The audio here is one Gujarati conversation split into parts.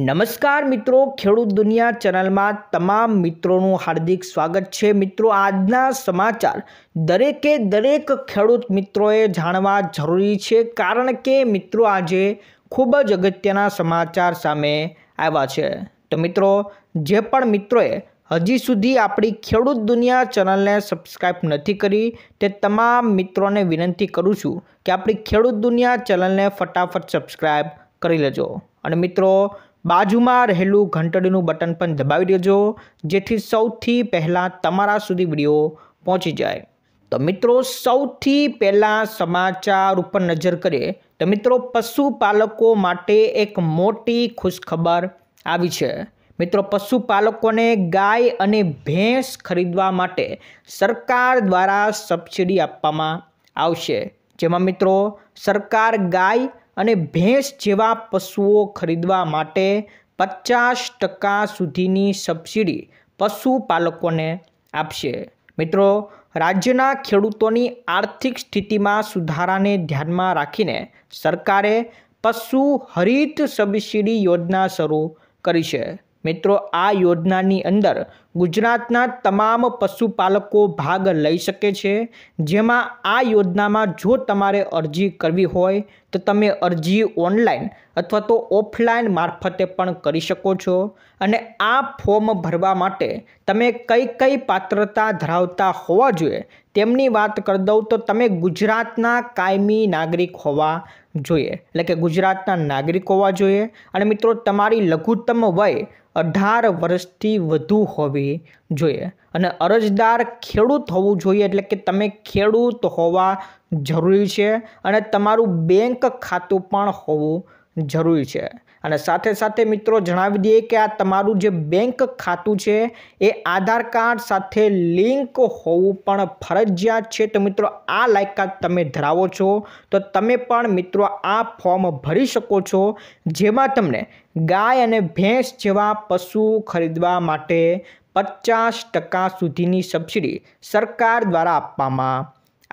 નમસ્કાર મિત્રો ખેડૂત દુનિયા ચેનલમાં તમામ મિત્રોનું હાર્દિક સ્વાગત છે મિત્રો આજના સમાચાર દરેકે દરેક ખેડૂત મિત્રોએ જાણવા જરૂરી છે કારણ કે મિત્રો આજે ખૂબ જ અગત્યના સમાચાર સામે આવ્યા છે તો મિત્રો જે પણ મિત્રોએ હજી સુધી આપણી ખેડૂત દુનિયા ચેનલને સબસ્ક્રાઈબ નથી કરી તે તમામ મિત્રોને વિનંતી કરું છું કે આપણી ખેડૂત દુનિયા ચેનલને ફટાફટ સબસ્ક્રાઈબ કરી લેજો અને મિત્રો બાજુમાં રહેલું ઘંટડીનું બટન પણ દબાવી દેજો જેથી સૌથી પહેલાં તમારા સુધી વિડીયો પહોંચી જાય તો મિત્રો સૌથી પહેલાં સમાચાર ઉપર નજર કરીએ તો મિત્રો પશુપાલકો માટે એક મોટી ખુશખબર આવી છે મિત્રો પશુપાલકોને ગાય અને ભેંસ ખરીદવા માટે સરકાર દ્વારા સબસિડી આપવામાં આવશે જેમાં મિત્રો સરકાર ગાય અને ભેંસ જેવા પશુઓ ખરીદવા માટે પચાસ ટકા સુધીની સબસિડી પશુપાલકોને આપશે મિત્રો રાજ્યના ખેડૂતોની આર્થિક સ્થિતિમાં સુધારાને ધ્યાનમાં રાખીને સરકારે પશુ હરિત સબસિડી યોજના શરૂ કરી છે મિત્રો આ યોજનાની અંદર ગુજરાતના તમામ પશુપાલકો ભાગ લઈ શકે છે જેમાં આ યોજનામાં જો તમારે અરજી કરવી હોય તો તમે અરજી ઓનલાઈન અથવા તો ઓફલાઈન મારફતે પણ કરી શકો છો અને આ ફોર્મ ભરવા માટે તમે કઈ કઈ પાત્રતા ધરાવતા હોવા જોઈએ તેમની વાત કરી દઉં તો તમે ગુજરાતના કાયમી નાગરિક હોવા જોઈએ એટલે કે ગુજરાતના નાગરિક હોવા જોઈએ અને મિત્રો તમારી લઘુત્તમ વય અઢાર વર્ષથી વધુ હોવી હોવી જોઈએ અને અરજદાર ખેડૂત હોવું જોઈએ એટલે કે તમે ખેડૂત હોવા જરૂરી છે અને તમારું બેંક ખાતું પણ હોવું જરૂરી છે અને સાથે સાથે મિત્રો જણાવી દઈએ કે આ તમારું જે બેંક ખાતું છે એ આધાર કાર્ડ સાથે લિંક હોવું પણ ફરજિયાત છે તો મિત્રો આ લાયકાત તમે ધરાવો છો તો તમે પણ મિત્રો આ ફોર્મ ભરી શકો છો જેમાં તમને ગાય અને ભેંસ જેવા પશુ ખરીદવા માટે પચાસ ટકા સુધીની સબસિડી સરકાર દ્વારા આપવામાં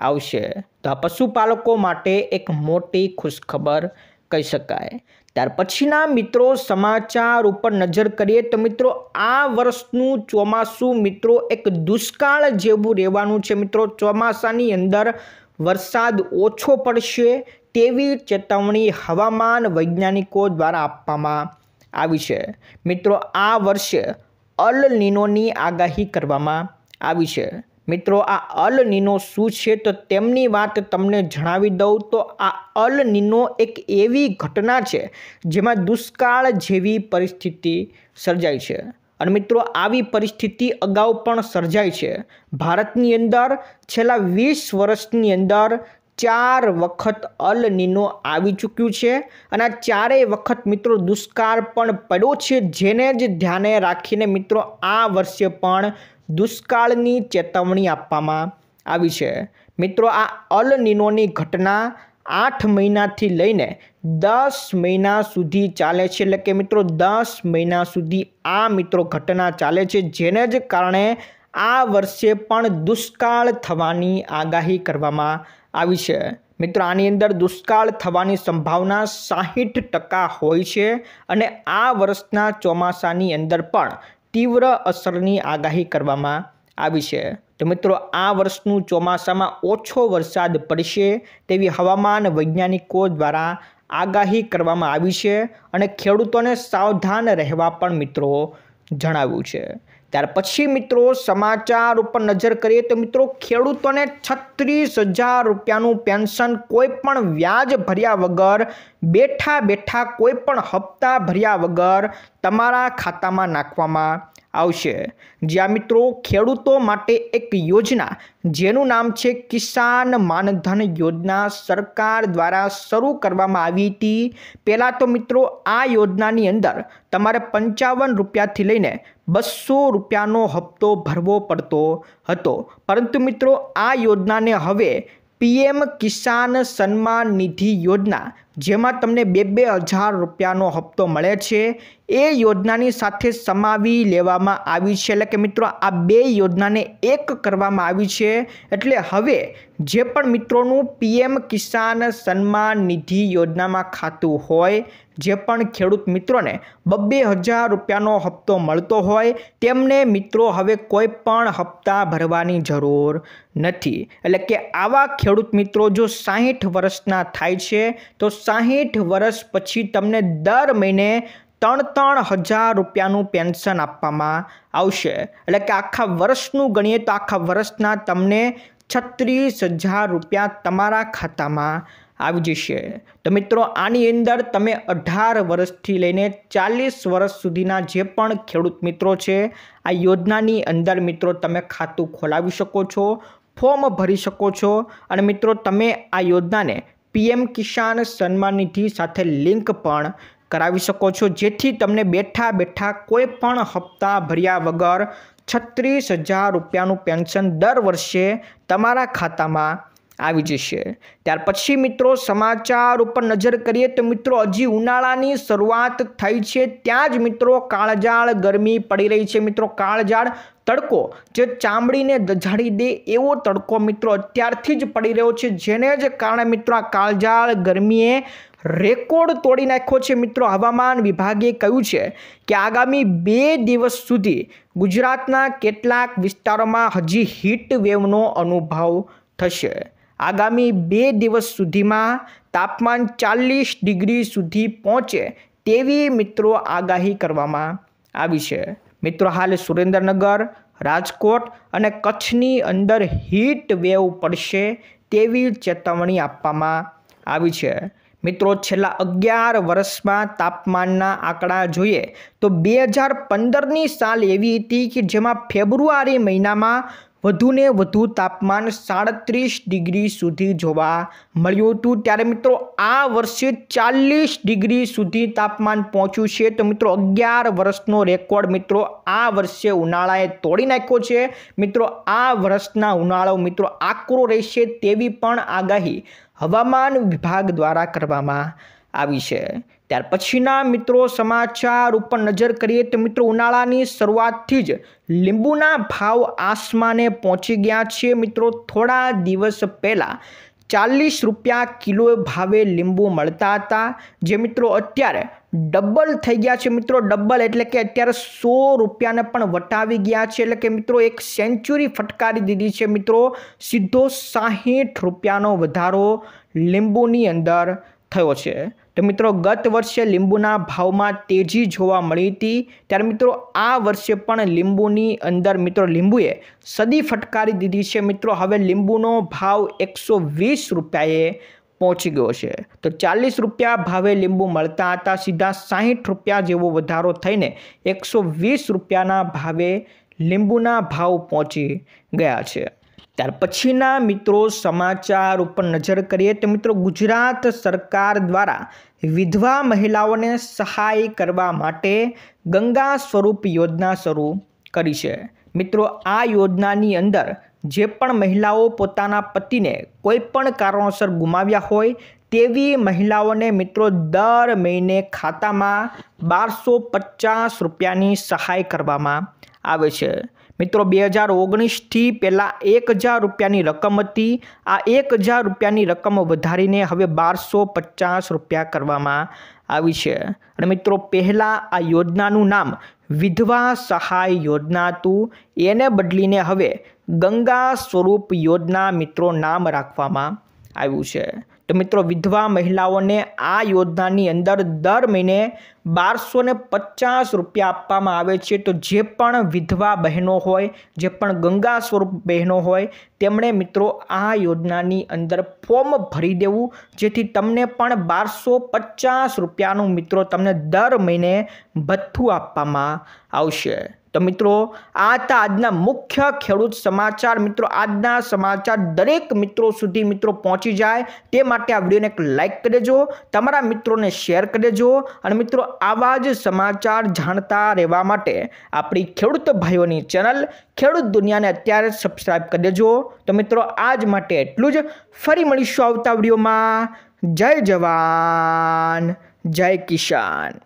આવશે તો આ પશુપાલકો માટે એક મોટી ખુશખબર કહી શકાય ત્યાર પછીના મિત્રો સમાચાર ઉપર નજર કરીએ તો મિત્રો આ વર્ષનું ચોમાસું મિત્રો એક દુષ્કાળ જેવું રહેવાનું છે મિત્રો ચોમાસાની અંદર વરસાદ ઓછો પડશે તેવી ચેતવણી હવામાન વૈજ્ઞાનિકો દ્વારા આપવામાં આવી છે મિત્રો આ વર્ષે અલ નીનોની આગાહી કરવામાં આવી છે મિત્રો આ અલ નિનો શું છે તો તેમની વાત તમને જણાવી દઉં તો આ અલ નીનો એક એવી ઘટના છે જેમાં દુષ્કાળ જેવી પરિસ્થિતિ સર્જાય છે અને મિત્રો આવી પરિસ્થિતિ અગાઉ પણ સર્જાય છે ભારતની અંદર છેલ્લા વીસ વર્ષની અંદર ચાર વખત અલ નીનો આવી ચૂક્યું છે અને આ ચારેય વખત મિત્રો દુષ્કાળ પણ પડ્યો છે જેને જ ધ્યાને રાખીને મિત્રો આ વર્ષે પણ દુષ્કાળની ચેતવણી આપવામાં આવી છે મિત્રો આ અલ નીનોની ઘટના આઠ મહિનાથી લઈને દસ મહિના સુધી ચાલે છે એટલે કે મિત્રો દસ મહિના સુધી આ મિત્રો ઘટના ચાલે છે જેને જ કારણે આ વર્ષે પણ દુષ્કાળ થવાની આગાહી કરવામાં આવી છે મિત્રો આની અંદર દુષ્કાળ થવાની સંભાવના સાહીઠ ટકા હોય છે અને આ વર્ષના ચોમાસાની અંદર પણ તીવ્ર અસરની આગાહી કરવામાં આવી છે તો મિત્રો આ વર્ષનું ચોમાસામાં ઓછો વરસાદ પડશે તેવી હવામાન વૈજ્ઞાનિકો દ્વારા આગાહી કરવામાં આવી છે અને ખેડૂતોને સાવધાન રહેવા પણ મિત્રો જણાવ્યું છે ત્યાર પછી મિત્રો સમાચાર ઉપર નજર કરીએ તો મિત્રો ખેડૂતોને છત્રીસ હજાર રૂપિયાનું પેન્શન કોઈ પણ વ્યાજ ભર્યા વગર બેઠા બેઠા કોઈપણ હપ્તા ભર્યા વગર તમારા ખાતામાં નાખવામાં આવશે જ્યાં મિત્રો ખેડૂતો માટે એક યોજના જેનું નામ છે કિસાન માનધન યોજના સરકાર દ્વારા શરૂ કરવામાં આવી હતી પહેલાં તો મિત્રો આ યોજનાની અંદર તમારે પંચાવન રૂપિયાથી લઈને બસો રૂપિયાનો હપ્તો ભરવો પડતો હતો પરંતુ મિત્રો આ યોજનાને હવે પીએમ કિસાન સન્માન નિધિ યોજના જેમાં તમને બે બે હજાર રૂપિયાનો હપ્તો મળે છે એ યોજનાની સાથે સમાવી લેવામાં આવી છે એટલે કે મિત્રો આ બે યોજનાને એક કરવામાં આવી છે એટલે હવે જે પણ મિત્રોનું પીએમ કિસાન સન્માન નિધિ યોજનામાં ખાતું હોય જે પણ ખેડૂત મિત્રોને બબ્બે હજાર રૂપિયાનો હપ્તો મળતો હોય તેમને મિત્રો હવે કોઈ પણ હપ્તા ભરવાની જરૂર નથી એટલે કે આવા ખેડૂત મિત્રો જો સાહીઠ વર્ષના થાય છે તો સાહીઠ વર્ષ પછી તમને દર મહિને ત્રણ ત્રણ હજાર રૂપિયાનું પેન્શન આપવામાં આવશે એટલે કે આખા વર્ષનું ગણીએ તો આખા વર્ષના તમને છત્રીસ હજાર રૂપિયા તમારા ખાતામાં આવી જશે તો મિત્રો આની અંદર તમે અઢાર વર્ષથી લઈને ચાલીસ વર્ષ સુધીના જે પણ ખેડૂત મિત્રો છે આ યોજનાની અંદર મિત્રો તમે ખાતું ખોલાવી શકો છો ફોર્મ ભરી શકો છો અને મિત્રો તમે આ યોજનાને પીએમ કિસાન સન્માન નિધિ સાથે લિંક પણ કરાવી શકો છો જેથી તમને બેઠા બેઠા કોઈ પણ હપ્તા ભર્યા વગર છત્રીસ હજાર રૂપિયાનું પેન્શન દર વર્ષે તમારા ખાતામાં આવી જશે ત્યાર પછી મિત્રો સમાચાર ઉપર નજર કરીએ તો મિત્રો હજી ઉનાળાની શરૂઆત થઈ છે ત્યાં જ મિત્રો કાળજાળ ગરમી પડી રહી છે મિત્રો કાળજાળ તડકો જે ચામડીને દઝાડી દે એવો તડકો મિત્રો અત્યારથી જ પડી રહ્યો છે જેને જ કારણે મિત્રો આ કાળજાળ ગરમીએ રેકોર્ડ તોડી નાખ્યો છે મિત્રો હવામાન વિભાગે કહ્યું છે કે આગામી બે દિવસ સુધી ગુજરાતના કેટલાક વિસ્તારોમાં હજી હીટ વેવનો અનુભવ થશે આગામી બે દિવસ સુધીમાં તાપમાન ચાલીસ ડિગ્રી સુધી પહોંચે તેવી મિત્રો આગાહી કરવામાં આવી છે મિત્રો હાલ સુરેન્દ્રનગર રાજકોટ અને કચ્છની અંદર હીટ વેવ પડશે તેવી ચેતવણી આપવામાં આવી છે મિત્રો છેલ્લા અગિયાર વર્ષમાં તાપમાનના આંકડા જોઈએ તો બે હજાર પંદરની સાલ એવી હતી કે જેમાં ફેબ્રુઆરી મહિનામાં વધુને વધુ તાપમાન સાડત્રીસ ડિગ્રી સુધી જોવા મળ્યું હતું ત્યારે મિત્રો આ વર્ષે ચાલીસ ડિગ્રી સુધી તાપમાન પહોંચ્યું છે તો મિત્રો અગિયાર વર્ષનો રેકોર્ડ મિત્રો આ વર્ષે ઉનાળાએ તોડી નાખ્યો છે મિત્રો આ વર્ષના ઉનાળો મિત્રો આકરો રહેશે તેવી પણ આગાહી હવામાન વિભાગ દ્વારા કરવામાં આવી છે ત્યાર પછીના મિત્રો સમાચાર ઉપર નજર કરીએ તો મિત્રો ઉનાળાની શરૂઆતથી જ લીંબુના ભાવ આસમાને પહોંચી ગયા છે મિત્રો થોડા દિવસ પહેલાં ચાલીસ રૂપિયા કિલો ભાવે લીંબુ મળતા હતા જે મિત્રો અત્યારે ડબલ થઈ ગયા છે મિત્રો ડબલ એટલે કે અત્યારે સો રૂપિયાને પણ વટાવી ગયા છે એટલે કે મિત્રો એક સેન્ચુરી ફટકારી દીધી છે મિત્રો સીધો સાહીઠ રૂપિયાનો વધારો લીંબુની અંદર થયો છે તો મિત્રો ગત વર્ષે લીંબુના ભાવમાં તેજી જોવા મળી હતી ત્યારે મિત્રો આ વર્ષે પણ લીંબુની અંદર મિત્રો લીંબુએ સદી ફટકારી દીધી છે મિત્રો હવે લીંબુનો ભાવ એકસો વીસ રૂપિયાએ પહોંચી ગયો છે તો ચાલીસ રૂપિયા ભાવે લીંબુ મળતા હતા સીધા સાહીઠ રૂપિયા જેવો વધારો થઈને એકસો વીસ રૂપિયાના ભાવે લીંબુના ભાવ પહોંચી ગયા છે ત્યાર પછીના મિત્રો સમાચાર ઉપર નજર કરીએ તો મિત્રો ગુજરાત સરકાર દ્વારા વિધવા મહિલાઓને સહાય કરવા માટે ગંગા સ્વરૂપ યોજના શરૂ કરી છે મિત્રો આ યોજનાની અંદર જે પણ મહિલાઓ પોતાના પતિને કોઈ પણ કારણોસર ગુમાવ્યા હોય તેવી મહિલાઓને મિત્રો દર મહિને ખાતામાં બારસો પચાસ રૂપિયાની સહાય કરવામાં આવે છે મિત્રો બે હજાર ઓગણીસથી પહેલાં એક હજાર રૂપિયાની રકમ હતી આ એક હજાર રૂપિયાની રકમ વધારીને હવે બારસો પચાસ રૂપિયા કરવામાં આવી છે અને મિત્રો પહેલાં આ યોજનાનું નામ વિધવા સહાય યોજના હતું એને બદલીને હવે ગંગા સ્વરૂપ યોજના મિત્રો નામ રાખવામાં આવ્યું છે તો મિત્રો વિધવા મહિલાઓને આ યોજનાની અંદર દર મહિને બારસો પચાસ રૂપિયા આપવામાં આવે છે તો જે પણ વિધવા બહેનો હોય જે પણ ગંગા સ્વરૂપ બહેનો હોય તેમણે મિત્રો આ યોજનાની અંદર ફોર્મ ભરી દેવું જેથી તમને પણ બારસો પચાસ રૂપિયાનું મિત્રો તમને દર મહિને ભથ્થું આપવામાં આવશે તો મિત્રો આ હતા આજના મુખ્ય ખેડૂત સમાચાર મિત્રો આજના સમાચાર દરેક મિત્રો સુધી મિત્રો પહોંચી જાય તે માટે આ વિડીયોને એક લાઇક કરી દેજો તમારા મિત્રોને શેર કરી દેજો અને મિત્રો આવા જ સમાચાર જાણતા રહેવા માટે આપણી ખેડૂત ભાઈઓની ચેનલ ખેડૂત દુનિયાને અત્યારે સબસ્ક્રાઈબ કરી દેજો તો મિત્રો આજ માટે એટલું જ ફરી મળીશું આવતા વિડીયોમાં જય જવાન જય કિસાન